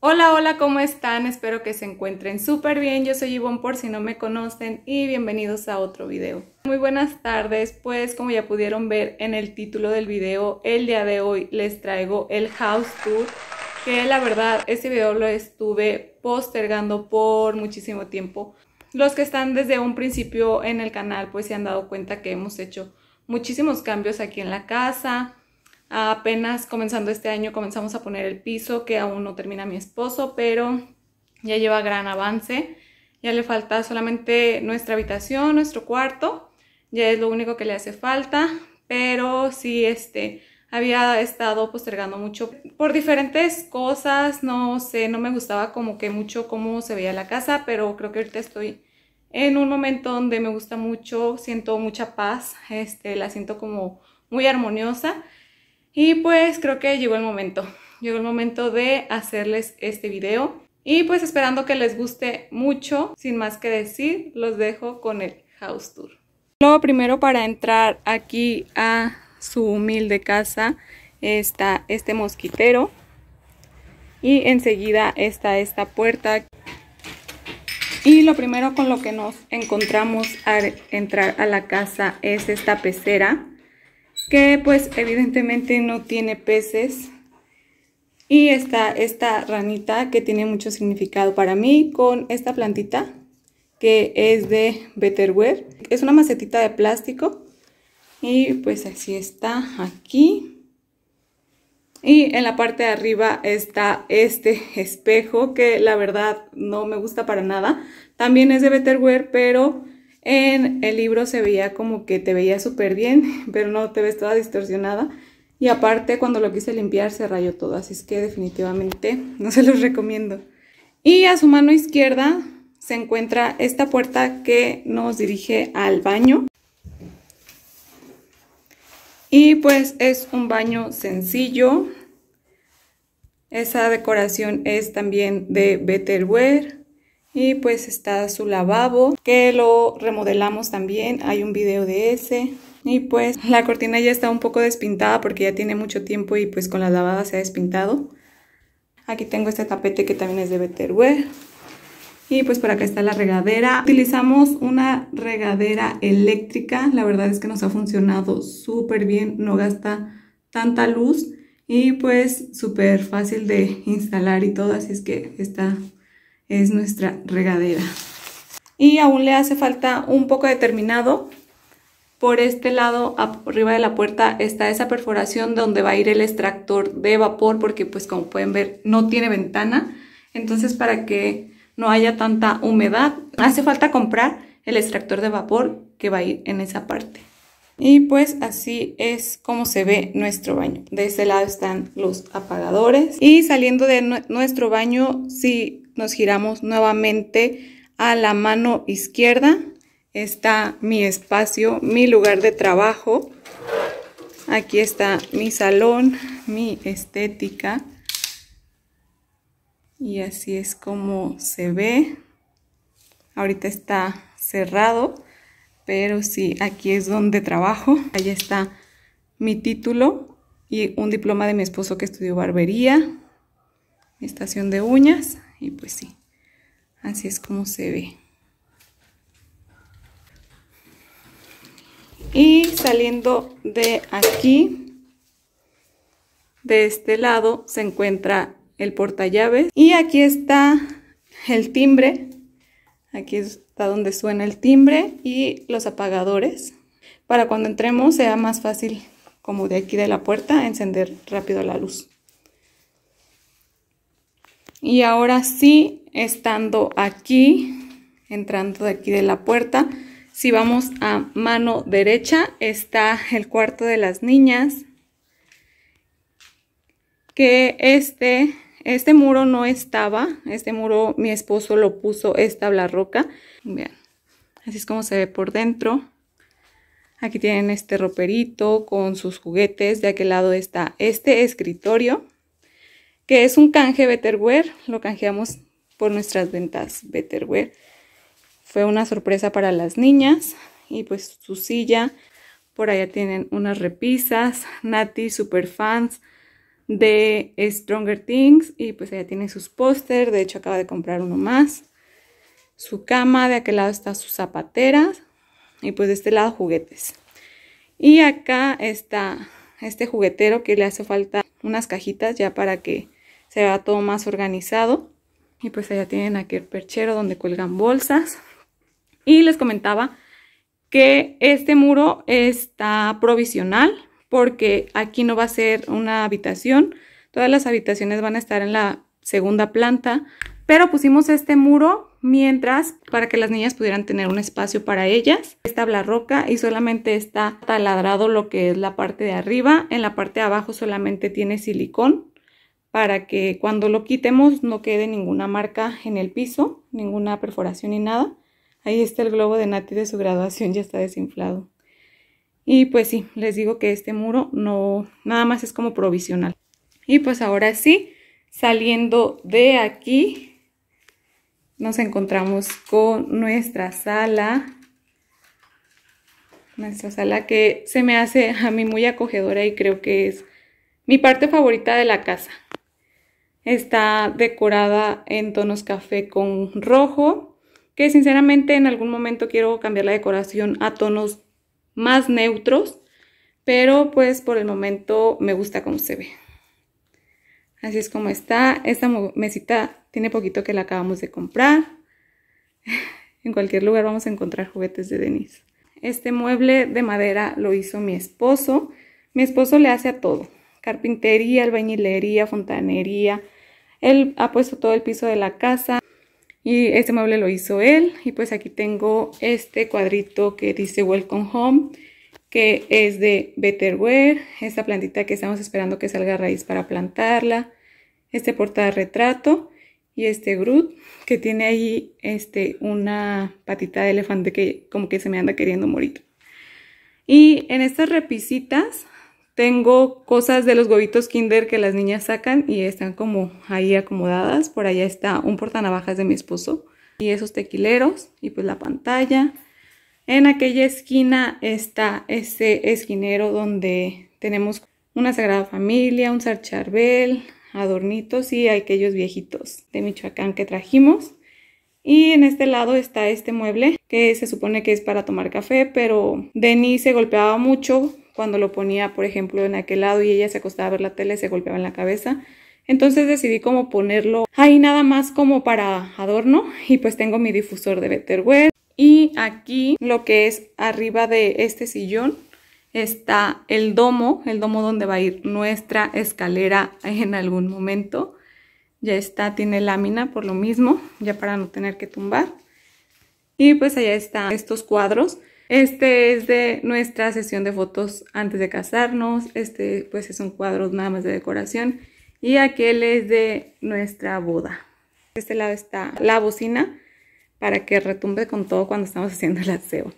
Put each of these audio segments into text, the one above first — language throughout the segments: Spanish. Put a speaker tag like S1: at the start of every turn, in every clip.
S1: Hola, hola, ¿cómo están? Espero que se encuentren súper bien. Yo soy Yvonne, por si no me conocen y bienvenidos a otro video. Muy buenas tardes, pues como ya pudieron ver en el título del video, el día de hoy les traigo el house tour, que la verdad este video lo estuve postergando por muchísimo tiempo. Los que están desde un principio en el canal pues se han dado cuenta que hemos hecho muchísimos cambios aquí en la casa, Apenas comenzando este año comenzamos a poner el piso que aún no termina mi esposo, pero ya lleva gran avance. Ya le falta solamente nuestra habitación, nuestro cuarto. Ya es lo único que le hace falta, pero sí este había estado postergando mucho por diferentes cosas, no sé, no me gustaba como que mucho cómo se veía la casa, pero creo que ahorita estoy en un momento donde me gusta mucho, siento mucha paz, este, la siento como muy armoniosa y pues creo que llegó el momento, llegó el momento de hacerles este video. Y pues esperando que les guste mucho, sin más que decir, los dejo con el house tour. Lo primero para entrar aquí a su humilde casa está este mosquitero y enseguida está esta puerta y lo primero con lo que nos encontramos al entrar a la casa es esta pecera que pues evidentemente no tiene peces. Y está esta ranita que tiene mucho significado para mí con esta plantita que es de Betterware. Es una macetita de plástico y pues así está aquí. Y en la parte de arriba está este espejo que la verdad no me gusta para nada. También es de Betterware pero en el libro se veía como que te veía súper bien, pero no te ves toda distorsionada. Y aparte cuando lo quise limpiar se rayó todo, así es que definitivamente no se los recomiendo. Y a su mano izquierda se encuentra esta puerta que nos dirige al baño. Y pues es un baño sencillo. Esa decoración es también de Betterware y pues está su lavabo que lo remodelamos también hay un video de ese y pues la cortina ya está un poco despintada porque ya tiene mucho tiempo y pues con la lavada se ha despintado aquí tengo este tapete que también es de Betterware y pues por acá está la regadera. Utilizamos una regadera eléctrica. La verdad es que nos ha funcionado súper bien. No gasta tanta luz y pues súper fácil de instalar y todo. Así es que está es nuestra regadera. Y aún le hace falta un poco de terminado. Por este lado, arriba de la puerta, está esa perforación donde va a ir el extractor de vapor, porque pues como pueden ver, no tiene ventana. Entonces, para que no haya tanta humedad, hace falta comprar el extractor de vapor que va a ir en esa parte. Y pues así es como se ve nuestro baño. De este lado están los apagadores. Y saliendo de nuestro baño, si nos giramos nuevamente a la mano izquierda. Está mi espacio, mi lugar de trabajo. Aquí está mi salón, mi estética. Y así es como se ve. Ahorita está cerrado, pero sí, aquí es donde trabajo. Allá está mi título y un diploma de mi esposo que estudió barbería, mi estación de uñas y pues sí, así es como se ve. Y saliendo de aquí, de este lado, se encuentra el porta llaves Y aquí está el timbre. Aquí está donde suena el timbre y los apagadores. Para cuando entremos sea más fácil, como de aquí de la puerta, encender rápido la luz. Y ahora sí, estando aquí, entrando de aquí de la puerta, si vamos a mano derecha, está el cuarto de las niñas. Que este, este muro no estaba, este muro mi esposo lo puso, esta la roca. Vean, así es como se ve por dentro. Aquí tienen este roperito con sus juguetes. De aquel lado está este escritorio que es un canje Betterwear. lo canjeamos por nuestras ventas Betterwear. Fue una sorpresa para las niñas y pues su silla. Por allá tienen unas repisas, Nati, super fans de Stronger Things y pues allá tiene sus póster, de hecho acaba de comprar uno más. Su cama, de aquel lado está sus zapateras y pues de este lado juguetes. Y acá está este juguetero que le hace falta unas cajitas ya para que se todo más organizado. Y pues allá tienen aquí el perchero donde cuelgan bolsas. Y les comentaba que este muro está provisional porque aquí no va a ser una habitación. Todas las habitaciones van a estar en la segunda planta, pero pusimos este muro mientras para que las niñas pudieran tener un espacio para ellas. Esta la roca y solamente está taladrado lo que es la parte de arriba. En la parte de abajo solamente tiene silicón para que cuando lo quitemos no quede ninguna marca en el piso, ninguna perforación ni nada. Ahí está el globo de Nati de su graduación, ya está desinflado. Y pues sí, les digo que este muro no, nada más es como provisional. Y pues ahora sí, saliendo de aquí, nos encontramos con nuestra sala. Nuestra sala que se me hace a mí muy acogedora y creo que es mi parte favorita de la casa. Está decorada en tonos café con rojo, que sinceramente en algún momento quiero cambiar la decoración a tonos más neutros, pero pues por el momento me gusta como se ve. Así es como está. Esta mesita tiene poquito que la acabamos de comprar. en cualquier lugar vamos a encontrar juguetes de Denise. Este mueble de madera lo hizo mi esposo. Mi esposo le hace a todo carpintería, albañilería, fontanería. Él ha puesto todo el piso de la casa y este mueble lo hizo él. Y pues aquí tengo este cuadrito que dice Welcome Home, que es de Betterware. Esta plantita que estamos esperando que salga raíz para plantarla. Este retrato y este Groot que tiene ahí este, una patita de elefante que como que se me anda queriendo morir. Y en estas repisitas tengo cosas de los huevitos Kinder que las niñas sacan y están como ahí acomodadas. Por allá está un portanavajas de mi esposo y esos tequileros y pues la pantalla. En aquella esquina está ese esquinero donde tenemos una Sagrada Familia, un Sarcharbel, adornitos y aquellos viejitos de Michoacán que trajimos. Y en este lado está este mueble que se supone que es para tomar café, pero Denis se golpeaba mucho cuando lo ponía, por ejemplo, en aquel lado y ella se acostaba a ver la tele, se golpeaba en la cabeza. Entonces decidí como ponerlo ahí nada más como para adorno y pues tengo mi difusor de Betterware. Y aquí lo que es arriba de este sillón está el domo, el domo donde va a ir nuestra escalera en algún momento. Ya está, tiene lámina por lo mismo, ya para no tener que tumbar. Y pues allá están estos cuadros. Este es de nuestra sesión de fotos antes de casarnos. Este pues es un cuadro nada más de decoración. Y aquel es de nuestra boda. De este lado está la bocina para que retumbe con todo cuando estamos haciendo el aseo.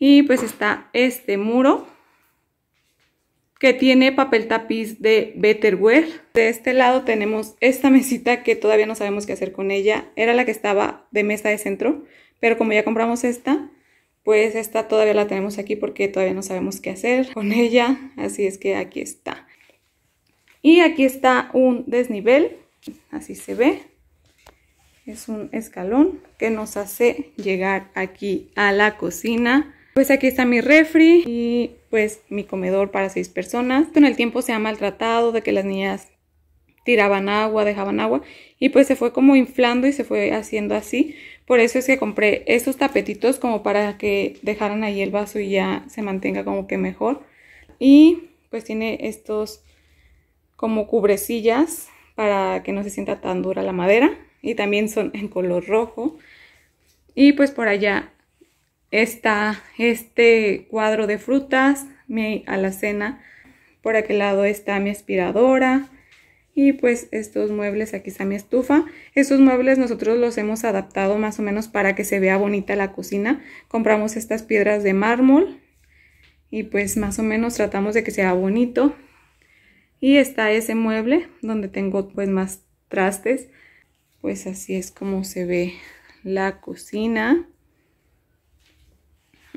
S1: Y pues está este muro que tiene papel tapiz de Betterware. De este lado tenemos esta mesita que todavía no sabemos qué hacer con ella. Era la que estaba de mesa de centro, pero como ya compramos esta, pues esta todavía la tenemos aquí porque todavía no sabemos qué hacer con ella, así es que aquí está. Y aquí está un desnivel, así se ve, es un escalón que nos hace llegar aquí a la cocina. Pues aquí está mi refri y pues mi comedor para seis personas. Con el tiempo se ha maltratado de que las niñas tiraban agua, dejaban agua y pues se fue como inflando y se fue haciendo así. Por eso es que compré estos tapetitos como para que dejaran ahí el vaso y ya se mantenga como que mejor. Y pues tiene estos como cubrecillas para que no se sienta tan dura la madera y también son en color rojo. Y pues por allá está este cuadro de frutas, mi alacena. Por aquel lado está mi aspiradora y pues estos muebles, aquí está mi estufa. esos muebles nosotros los hemos adaptado más o menos para que se vea bonita la cocina. Compramos estas piedras de mármol y pues más o menos tratamos de que sea bonito. Y está ese mueble donde tengo pues más trastes. Pues así es como se ve la cocina.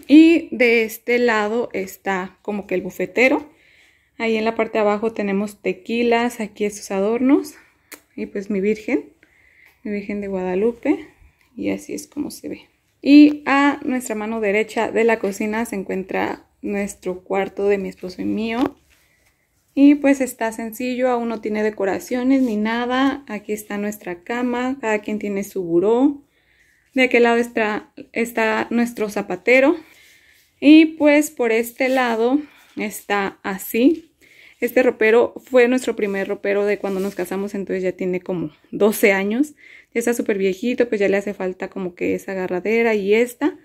S1: Y de este lado está como que el bufetero. Ahí en la parte de abajo tenemos tequilas, aquí estos adornos. Y pues mi virgen, mi virgen de Guadalupe. Y así es como se ve. Y a nuestra mano derecha de la cocina se encuentra nuestro cuarto de mi esposo y mío. Y pues está sencillo, aún no tiene decoraciones ni nada. Aquí está nuestra cama, cada quien tiene su buró. De aquel lado está, está nuestro zapatero. Y pues por este lado está así. Este ropero fue nuestro primer ropero de cuando nos casamos, entonces ya tiene como 12 años. Ya está súper viejito, pues ya le hace falta como que esa agarradera y esta.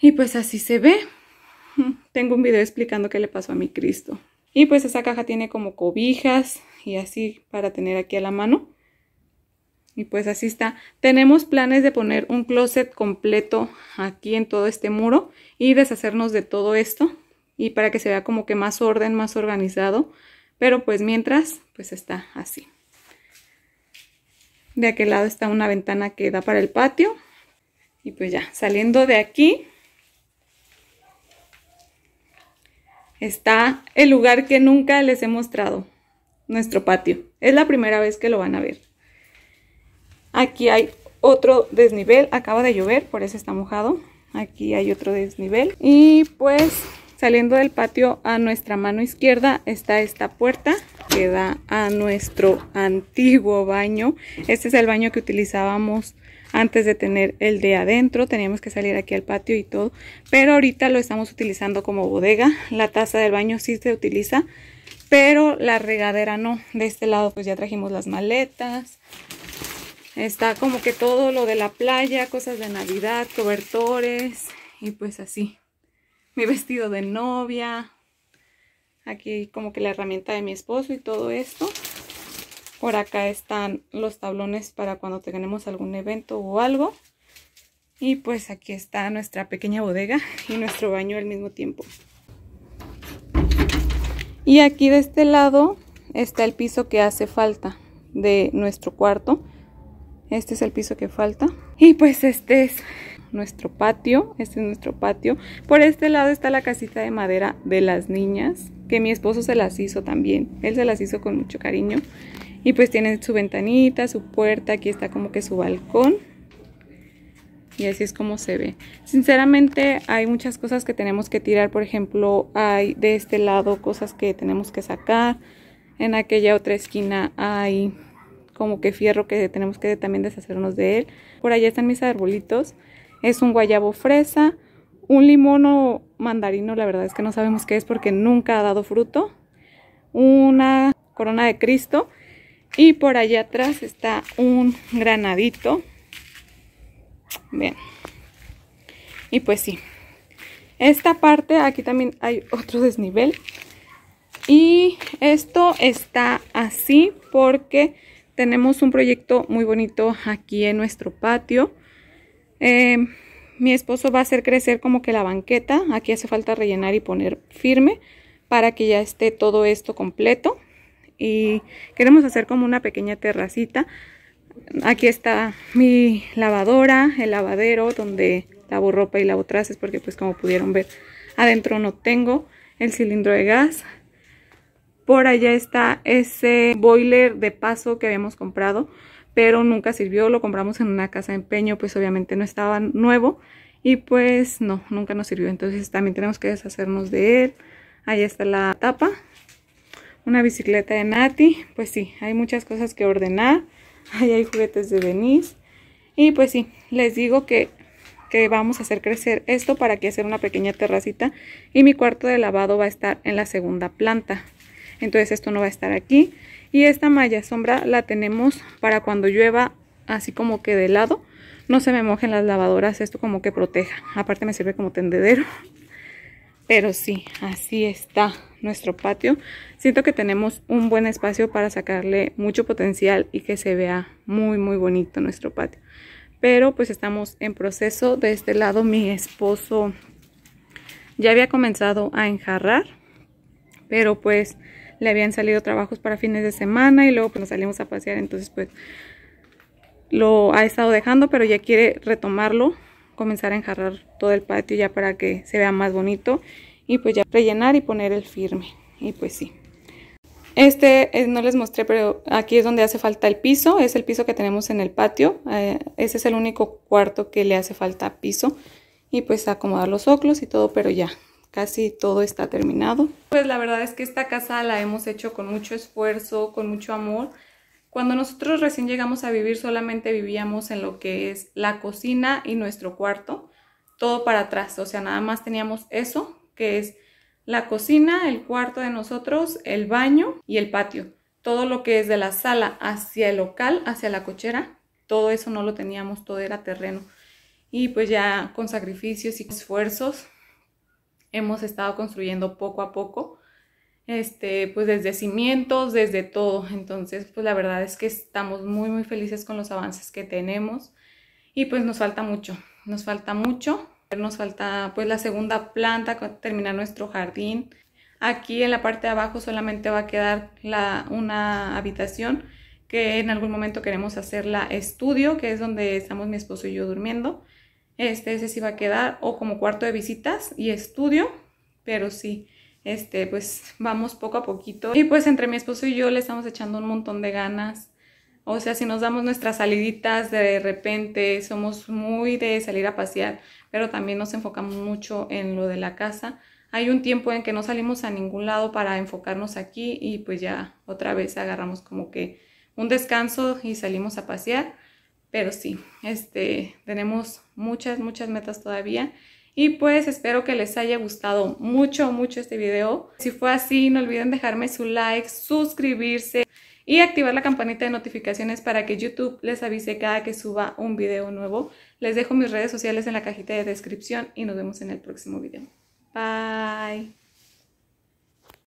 S1: Y pues así se ve. Tengo un video explicando qué le pasó a mi Cristo. Y pues esa caja tiene como cobijas y así para tener aquí a la mano. Y pues así está. Tenemos planes de poner un closet completo aquí en todo este muro y deshacernos de todo esto y para que se vea como que más orden, más organizado. Pero pues mientras, pues está así. De aquel lado está una ventana que da para el patio. Y pues ya, saliendo de aquí, está el lugar que nunca les he mostrado, nuestro patio. Es la primera vez que lo van a ver. Aquí hay otro desnivel, acaba de llover, por eso está mojado. Aquí hay otro desnivel. Y pues Saliendo del patio a nuestra mano izquierda está esta puerta que da a nuestro antiguo baño. Este es el baño que utilizábamos antes de tener el de adentro. Teníamos que salir aquí al patio y todo. Pero ahorita lo estamos utilizando como bodega. La taza del baño sí se utiliza, pero la regadera no. De este lado pues ya trajimos las maletas. Está como que todo lo de la playa, cosas de Navidad, cobertores y pues así mi vestido de novia. Aquí como que la herramienta de mi esposo y todo esto. Por acá están los tablones para cuando tengamos algún evento o algo. Y pues aquí está nuestra pequeña bodega y nuestro baño al mismo tiempo. Y aquí de este lado está el piso que hace falta de nuestro cuarto. Este es el piso que falta. Y pues este es nuestro patio, este es nuestro patio. Por este lado está la casita de madera de las niñas, que mi esposo se las hizo también, él se las hizo con mucho cariño. Y pues tiene su ventanita, su puerta, aquí está como que su balcón. Y así es como se ve. Sinceramente hay muchas cosas que tenemos que tirar. Por ejemplo, hay de este lado cosas que tenemos que sacar. En aquella otra esquina hay como que fierro que tenemos que también deshacernos de él. Por allá están mis arbolitos es un guayabo fresa, un limón o mandarino, la verdad es que no sabemos qué es porque nunca ha dado fruto, una corona de Cristo y por allá atrás está un granadito. Bien. Y pues sí. Esta parte, aquí también hay otro desnivel. Y esto está así porque tenemos un proyecto muy bonito aquí en nuestro patio. Eh, mi esposo va a hacer crecer como que la banqueta. Aquí hace falta rellenar y poner firme para que ya esté todo esto completo. Y queremos hacer como una pequeña terracita. Aquí está mi lavadora, el lavadero donde lavo ropa y lavo trastes porque pues como pudieron ver adentro no tengo el cilindro de gas. Por allá está ese boiler de paso que habíamos comprado, pero nunca sirvió, lo compramos en una casa de empeño, pues obviamente no estaba nuevo y pues no, nunca nos sirvió. Entonces también tenemos que deshacernos de él. Ahí está la tapa. Una bicicleta de Nati. Pues sí, hay muchas cosas que ordenar. Ahí hay juguetes de Denise. Y pues sí, les digo que, que vamos a hacer crecer esto para que hacer una pequeña terracita. Y mi cuarto de lavado va a estar en la segunda planta entonces esto no va a estar aquí. Y esta malla sombra la tenemos para cuando llueva así como que de lado, no se me mojen las lavadoras, esto como que proteja. Aparte me sirve como tendedero. Pero sí, así está nuestro patio. Siento que tenemos un buen espacio para sacarle mucho potencial y que se vea muy muy bonito nuestro patio. Pero pues estamos en proceso. De este lado mi esposo ya había comenzado a enjarrar, pero pues le habían salido trabajos para fines de semana y luego pues, nos salimos a pasear, entonces pues lo ha estado dejando, pero ya quiere retomarlo, comenzar a enjarrar todo el patio ya para que se vea más bonito y pues ya rellenar y poner el firme y pues sí. Este eh, no les mostré, pero aquí es donde hace falta el piso, es el piso que tenemos en el patio, eh, ese es el único cuarto que le hace falta piso y pues acomodar los oclos y todo, pero ya, casi todo está terminado. Pues la verdad es que esta casa la hemos hecho con mucho esfuerzo, con mucho amor. Cuando nosotros recién llegamos a vivir solamente vivíamos en lo que es la cocina y nuestro cuarto, todo para atrás, o sea, nada más teníamos eso, que es la cocina, el cuarto de nosotros, el baño y el patio. Todo lo que es de la sala hacia el local, hacia la cochera, todo eso no lo teníamos, todo era terreno. Y pues ya con sacrificios y esfuerzos hemos estado construyendo poco a poco, este, pues desde cimientos, desde todo. Entonces, pues la verdad es que estamos muy, muy felices con los avances que tenemos y pues nos falta mucho, nos falta mucho. Nos falta pues la segunda planta, terminar nuestro jardín. Aquí en la parte de abajo solamente va a quedar la, una habitación que en algún momento queremos hacer la estudio, que es donde estamos mi esposo y yo durmiendo. Este, ese sí va a quedar o como cuarto de visitas y estudio, pero sí, este, pues vamos poco a poquito. Y pues entre mi esposo y yo le estamos echando un montón de ganas. O sea, si nos damos nuestras saliditas de repente, somos muy de salir a pasear, pero también nos enfocamos mucho en lo de la casa. Hay un tiempo en que no salimos a ningún lado para enfocarnos aquí y pues ya otra vez agarramos como que un descanso y salimos a pasear. Pero sí, este, tenemos muchas, muchas metas todavía. Y pues espero que les haya gustado mucho, mucho este video. Si fue así, no olviden dejarme su like, suscribirse y activar la campanita de notificaciones para que YouTube les avise cada que suba un video nuevo. Les dejo mis redes sociales en la cajita de descripción y nos vemos en el próximo video. Bye.